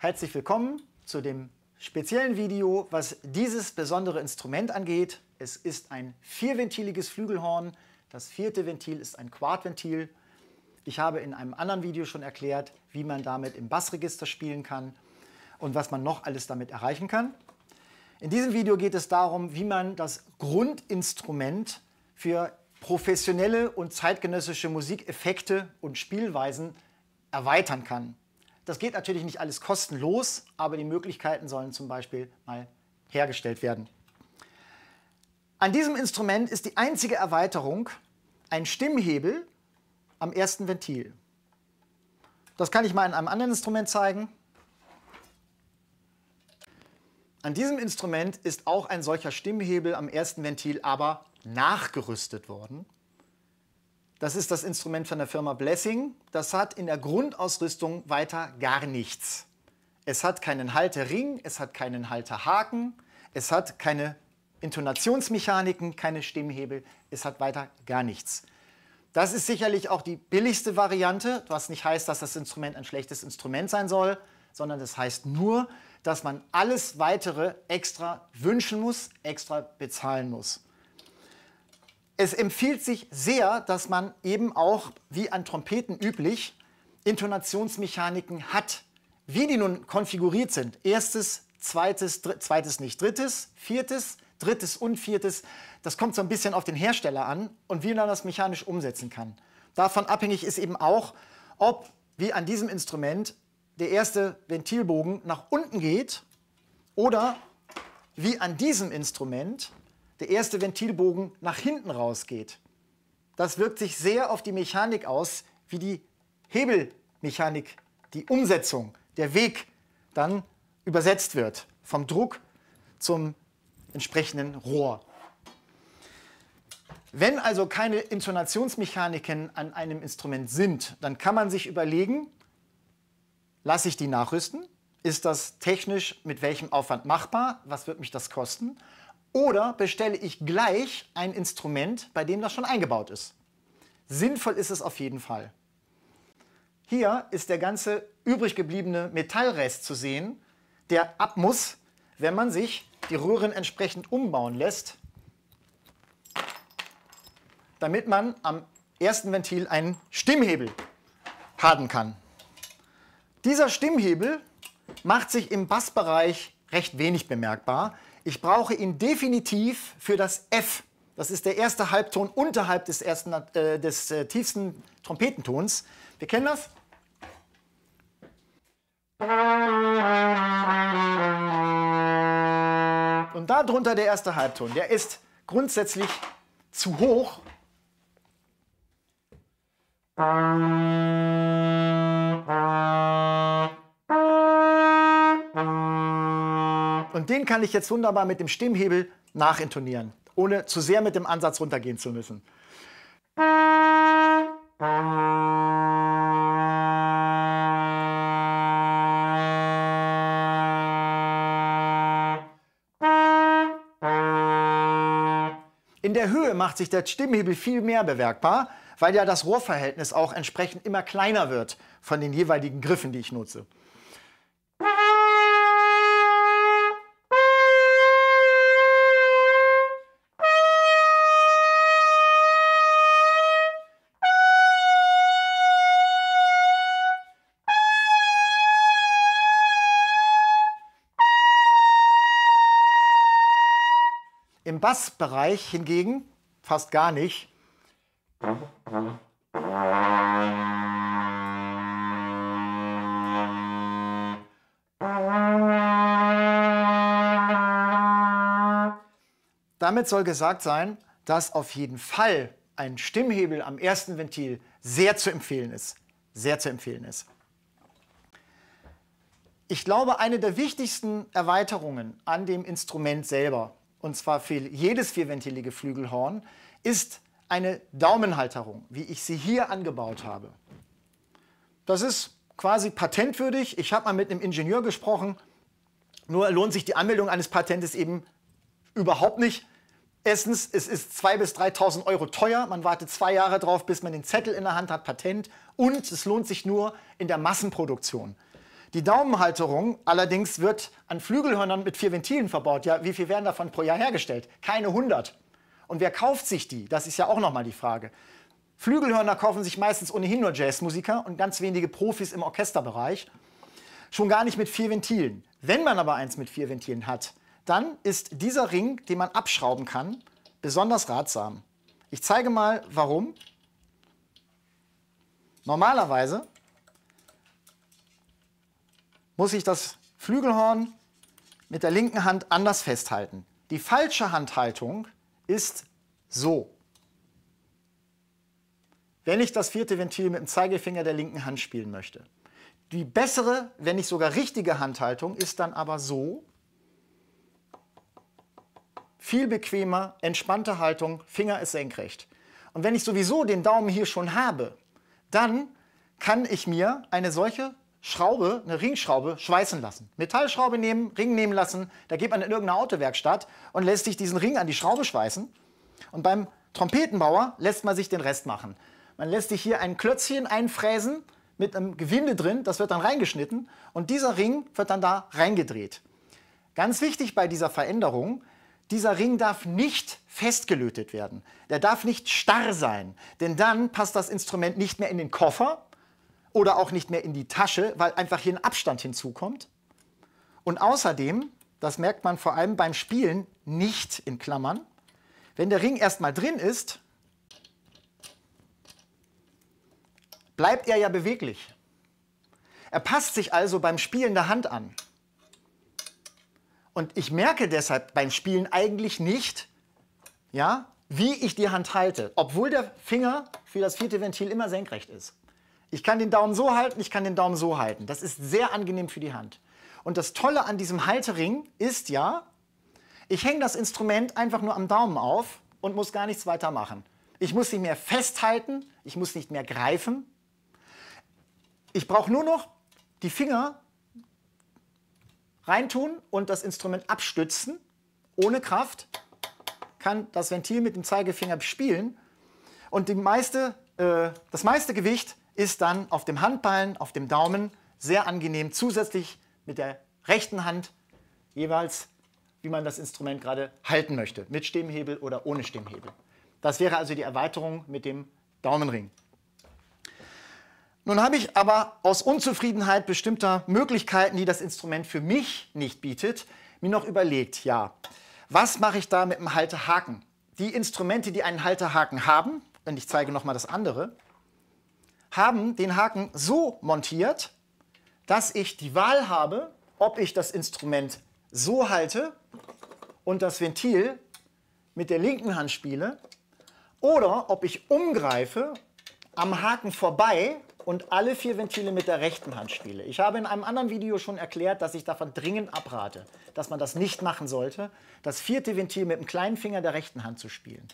Herzlich willkommen zu dem speziellen Video, was dieses besondere Instrument angeht. Es ist ein vierventiliges Flügelhorn. Das vierte Ventil ist ein Quartventil. Ich habe in einem anderen Video schon erklärt, wie man damit im Bassregister spielen kann und was man noch alles damit erreichen kann. In diesem Video geht es darum, wie man das Grundinstrument für professionelle und zeitgenössische Musikeffekte und Spielweisen erweitern kann. Das geht natürlich nicht alles kostenlos, aber die Möglichkeiten sollen zum Beispiel mal hergestellt werden. An diesem Instrument ist die einzige Erweiterung ein Stimmhebel am ersten Ventil. Das kann ich mal in einem anderen Instrument zeigen. An diesem Instrument ist auch ein solcher Stimmhebel am ersten Ventil aber nachgerüstet worden. Das ist das Instrument von der Firma Blessing. Das hat in der Grundausrüstung weiter gar nichts. Es hat keinen Halterring, es hat keinen Halterhaken, es hat keine Intonationsmechaniken, keine Stimmhebel, es hat weiter gar nichts. Das ist sicherlich auch die billigste Variante, was nicht heißt, dass das Instrument ein schlechtes Instrument sein soll, sondern das heißt nur, dass man alles weitere extra wünschen muss, extra bezahlen muss. Es empfiehlt sich sehr, dass man eben auch, wie an Trompeten üblich, Intonationsmechaniken hat. Wie die nun konfiguriert sind, erstes, zweites, dr zweites nicht, drittes, viertes, drittes und viertes, das kommt so ein bisschen auf den Hersteller an und wie man das mechanisch umsetzen kann. Davon abhängig ist eben auch, ob, wie an diesem Instrument, der erste Ventilbogen nach unten geht oder wie an diesem Instrument der erste Ventilbogen nach hinten rausgeht. Das wirkt sich sehr auf die Mechanik aus, wie die Hebelmechanik, die Umsetzung, der Weg dann übersetzt wird vom Druck zum entsprechenden Rohr. Wenn also keine Intonationsmechaniken an einem Instrument sind, dann kann man sich überlegen, lasse ich die nachrüsten? Ist das technisch mit welchem Aufwand machbar? Was wird mich das kosten? Oder bestelle ich gleich ein Instrument, bei dem das schon eingebaut ist? Sinnvoll ist es auf jeden Fall. Hier ist der ganze übrig gebliebene Metallrest zu sehen, der ab muss, wenn man sich die Röhren entsprechend umbauen lässt, damit man am ersten Ventil einen Stimmhebel haben kann. Dieser Stimmhebel macht sich im Bassbereich recht wenig bemerkbar. Ich brauche ihn definitiv für das F. Das ist der erste Halbton unterhalb des, ersten, äh, des äh, tiefsten Trompetentons. Wir kennen das? Und darunter der erste Halbton. Der ist grundsätzlich zu hoch. den kann ich jetzt wunderbar mit dem Stimmhebel nachintonieren, ohne zu sehr mit dem Ansatz runtergehen zu müssen. In der Höhe macht sich der Stimmhebel viel mehr bewerkbar, weil ja das Rohrverhältnis auch entsprechend immer kleiner wird von den jeweiligen Griffen, die ich nutze. Bassbereich hingegen fast gar nicht. Damit soll gesagt sein, dass auf jeden Fall ein Stimmhebel am ersten Ventil sehr zu empfehlen ist. Sehr zu empfehlen ist. Ich glaube, eine der wichtigsten Erweiterungen an dem Instrument selber und zwar für jedes vierventilige Flügelhorn, ist eine Daumenhalterung, wie ich sie hier angebaut habe. Das ist quasi patentwürdig. Ich habe mal mit einem Ingenieur gesprochen. Nur lohnt sich die Anmeldung eines Patentes eben überhaupt nicht. Erstens, es ist 2.000 bis 3.000 Euro teuer. Man wartet zwei Jahre drauf, bis man den Zettel in der Hand hat, Patent. Und es lohnt sich nur in der Massenproduktion. Die Daumenhalterung allerdings wird an Flügelhörnern mit vier Ventilen verbaut. Ja, wie viel werden davon pro Jahr hergestellt? Keine 100. Und wer kauft sich die? Das ist ja auch nochmal die Frage. Flügelhörner kaufen sich meistens ohnehin nur Jazzmusiker und ganz wenige Profis im Orchesterbereich. Schon gar nicht mit vier Ventilen. Wenn man aber eins mit vier Ventilen hat, dann ist dieser Ring, den man abschrauben kann, besonders ratsam. Ich zeige mal, warum. Normalerweise muss ich das Flügelhorn mit der linken Hand anders festhalten. Die falsche Handhaltung ist so. Wenn ich das vierte Ventil mit dem Zeigefinger der linken Hand spielen möchte. Die bessere, wenn nicht sogar richtige Handhaltung ist dann aber so. Viel bequemer, entspannte Haltung, Finger ist senkrecht. Und wenn ich sowieso den Daumen hier schon habe, dann kann ich mir eine solche Schraube, eine Ringschraube, schweißen lassen. Metallschraube nehmen, Ring nehmen lassen. Da geht man in irgendeine Autowerkstatt und lässt sich diesen Ring an die Schraube schweißen. Und beim Trompetenbauer lässt man sich den Rest machen. Man lässt sich hier ein Klötzchen einfräsen mit einem Gewinde drin, das wird dann reingeschnitten und dieser Ring wird dann da reingedreht. Ganz wichtig bei dieser Veränderung, dieser Ring darf nicht festgelötet werden. Der darf nicht starr sein, denn dann passt das Instrument nicht mehr in den Koffer, oder auch nicht mehr in die Tasche, weil einfach hier ein Abstand hinzukommt. Und außerdem, das merkt man vor allem beim Spielen, nicht in Klammern. Wenn der Ring erstmal drin ist, bleibt er ja beweglich. Er passt sich also beim Spielen der Hand an. Und ich merke deshalb beim Spielen eigentlich nicht, ja, wie ich die Hand halte, obwohl der Finger für das vierte Ventil immer senkrecht ist. Ich kann den Daumen so halten, ich kann den Daumen so halten. Das ist sehr angenehm für die Hand. Und das Tolle an diesem Haltering ist ja, ich hänge das Instrument einfach nur am Daumen auf und muss gar nichts weiter machen. Ich muss nicht mehr festhalten, ich muss nicht mehr greifen. Ich brauche nur noch die Finger reintun und das Instrument abstützen. Ohne Kraft kann das Ventil mit dem Zeigefinger spielen. Und die meiste, äh, das meiste Gewicht ist dann auf dem Handballen, auf dem Daumen sehr angenehm, zusätzlich mit der rechten Hand jeweils, wie man das Instrument gerade halten möchte, mit Stimmhebel oder ohne Stimmhebel. Das wäre also die Erweiterung mit dem Daumenring. Nun habe ich aber aus Unzufriedenheit bestimmter Möglichkeiten, die das Instrument für mich nicht bietet, mir noch überlegt, ja, was mache ich da mit dem Haltehaken? Die Instrumente, die einen Haltehaken haben, und ich zeige nochmal das andere, haben den Haken so montiert, dass ich die Wahl habe, ob ich das Instrument so halte und das Ventil mit der linken Hand spiele oder ob ich umgreife am Haken vorbei und alle vier Ventile mit der rechten Hand spiele. Ich habe in einem anderen Video schon erklärt, dass ich davon dringend abrate, dass man das nicht machen sollte, das vierte Ventil mit dem kleinen Finger der rechten Hand zu spielen.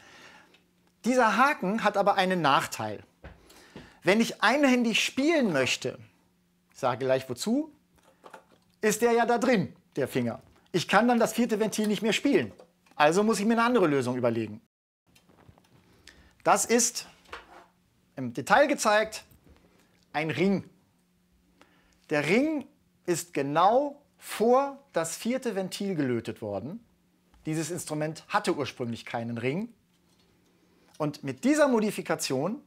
Dieser Haken hat aber einen Nachteil. Wenn ich einhändig spielen möchte, ich sage gleich wozu, ist der ja da drin, der Finger. Ich kann dann das vierte Ventil nicht mehr spielen. Also muss ich mir eine andere Lösung überlegen. Das ist im Detail gezeigt ein Ring. Der Ring ist genau vor das vierte Ventil gelötet worden. Dieses Instrument hatte ursprünglich keinen Ring. Und mit dieser Modifikation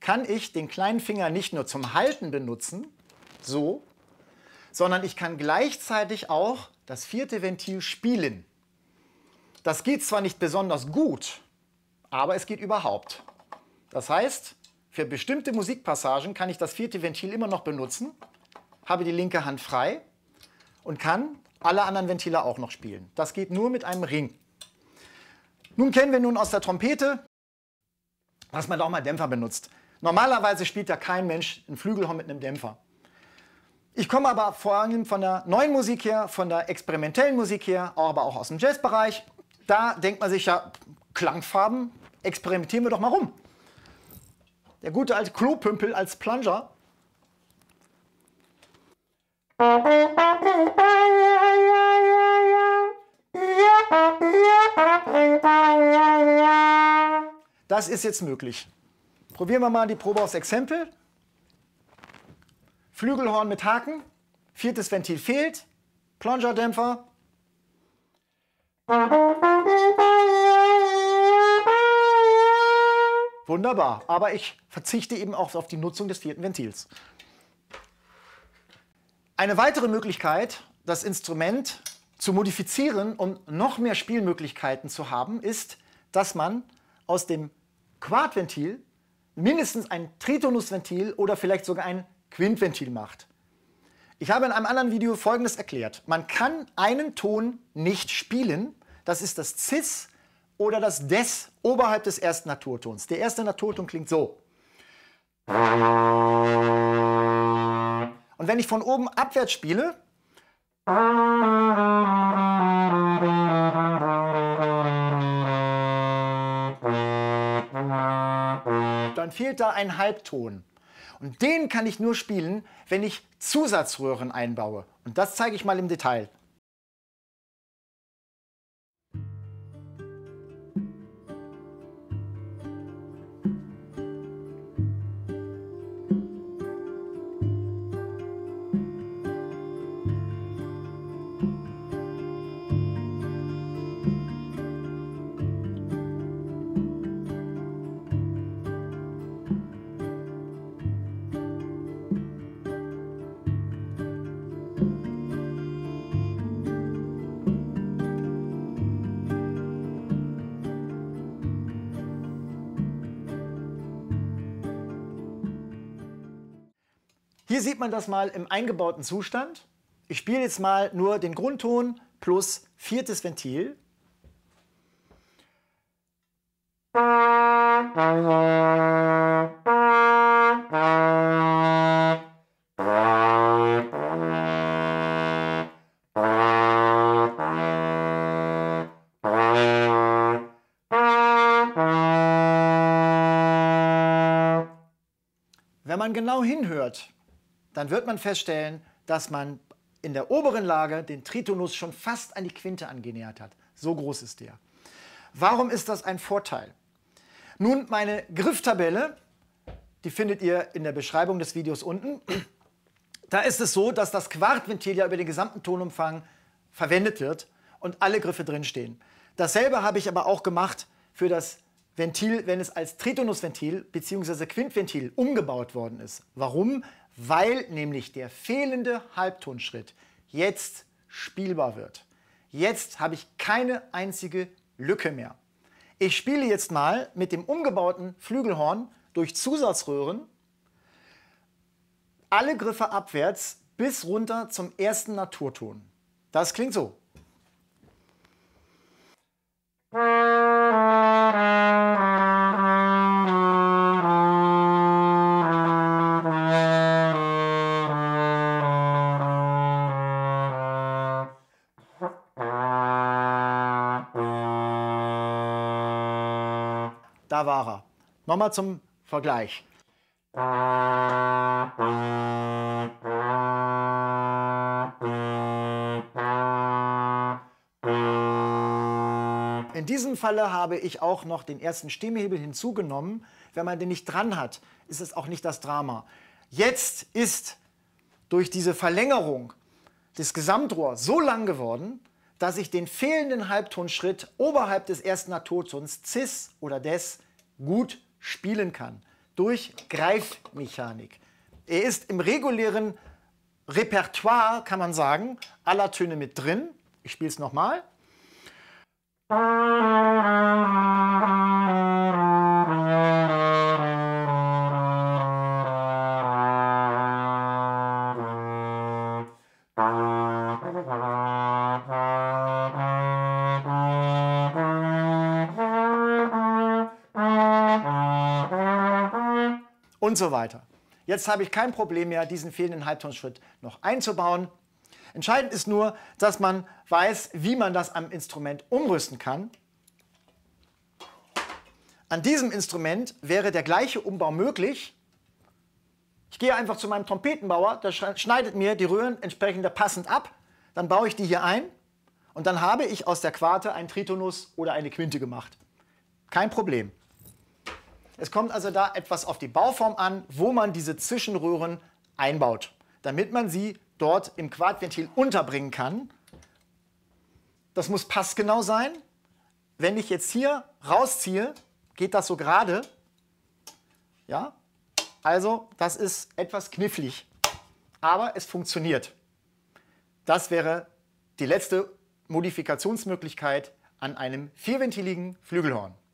kann ich den kleinen Finger nicht nur zum Halten benutzen, so, sondern ich kann gleichzeitig auch das vierte Ventil spielen. Das geht zwar nicht besonders gut, aber es geht überhaupt. Das heißt, für bestimmte Musikpassagen kann ich das vierte Ventil immer noch benutzen, habe die linke Hand frei und kann alle anderen Ventile auch noch spielen. Das geht nur mit einem Ring. Nun kennen wir nun aus der Trompete, dass man da auch mal Dämpfer benutzt. Normalerweise spielt ja kein Mensch ein Flügelhorn mit einem Dämpfer. Ich komme aber vor allem von der neuen Musik her, von der experimentellen Musik her, aber auch aus dem Jazzbereich. Da denkt man sich ja, Klangfarben, experimentieren wir doch mal rum. Der gute alte Klopümpel als Plunger. Das ist jetzt möglich. Probieren wir mal die Probe aus Exempel. Flügelhorn mit Haken, viertes Ventil fehlt, Plongerdämpfer. Wunderbar, aber ich verzichte eben auch auf die Nutzung des vierten Ventils. Eine weitere Möglichkeit, das Instrument zu modifizieren, um noch mehr Spielmöglichkeiten zu haben, ist, dass man aus dem Quartventil mindestens ein Tritonusventil oder vielleicht sogar ein Quintventil macht. Ich habe in einem anderen Video folgendes erklärt. Man kann einen Ton nicht spielen. Das ist das Cis oder das Des oberhalb des ersten Naturtons. Der erste Naturton klingt so. Und wenn ich von oben abwärts spiele, dann fehlt da ein Halbton. Und den kann ich nur spielen, wenn ich Zusatzröhren einbaue. Und das zeige ich mal im Detail. Hier sieht man das mal im eingebauten Zustand. Ich spiele jetzt mal nur den Grundton plus viertes Ventil. Wenn man genau hinhört, dann wird man feststellen, dass man in der oberen Lage den Tritonus schon fast an die Quinte angenähert hat. So groß ist der. Warum ist das ein Vorteil? Nun, meine Grifftabelle, die findet ihr in der Beschreibung des Videos unten. Da ist es so, dass das Quartventil ja über den gesamten Tonumfang verwendet wird und alle Griffe drinstehen. Dasselbe habe ich aber auch gemacht für das Ventil, wenn es als Tritonusventil bzw. Quintventil umgebaut worden ist. Warum? weil nämlich der fehlende Halbtonschritt jetzt spielbar wird. Jetzt habe ich keine einzige Lücke mehr. Ich spiele jetzt mal mit dem umgebauten Flügelhorn durch Zusatzröhren alle Griffe abwärts bis runter zum ersten Naturton. Das klingt so. da Nochmal zum Vergleich. In diesem Falle habe ich auch noch den ersten Stimmhebel hinzugenommen. Wenn man den nicht dran hat, ist es auch nicht das Drama. Jetzt ist durch diese Verlängerung des Gesamtrohrs so lang geworden, dass ich den fehlenden Halbtonschritt oberhalb des ersten Naturtons cis oder des gut spielen kann. Durch Greifmechanik. Er ist im regulären Repertoire, kann man sagen, aller Töne mit drin. Ich spiele es nochmal. und so weiter. Jetzt habe ich kein Problem mehr, diesen fehlenden Halbtonschritt noch einzubauen. Entscheidend ist nur, dass man weiß, wie man das am Instrument umrüsten kann. An diesem Instrument wäre der gleiche Umbau möglich. Ich gehe einfach zu meinem Trompetenbauer, der schneidet mir die Röhren entsprechend passend ab. Dann baue ich die hier ein und dann habe ich aus der Quarte einen Tritonus oder eine Quinte gemacht. Kein Problem. Es kommt also da etwas auf die Bauform an, wo man diese Zwischenröhren einbaut, damit man sie dort im Quadventil unterbringen kann. Das muss passgenau sein. Wenn ich jetzt hier rausziehe, geht das so gerade. Ja, also das ist etwas knifflig, aber es funktioniert. Das wäre die letzte Modifikationsmöglichkeit an einem vierventiligen Flügelhorn.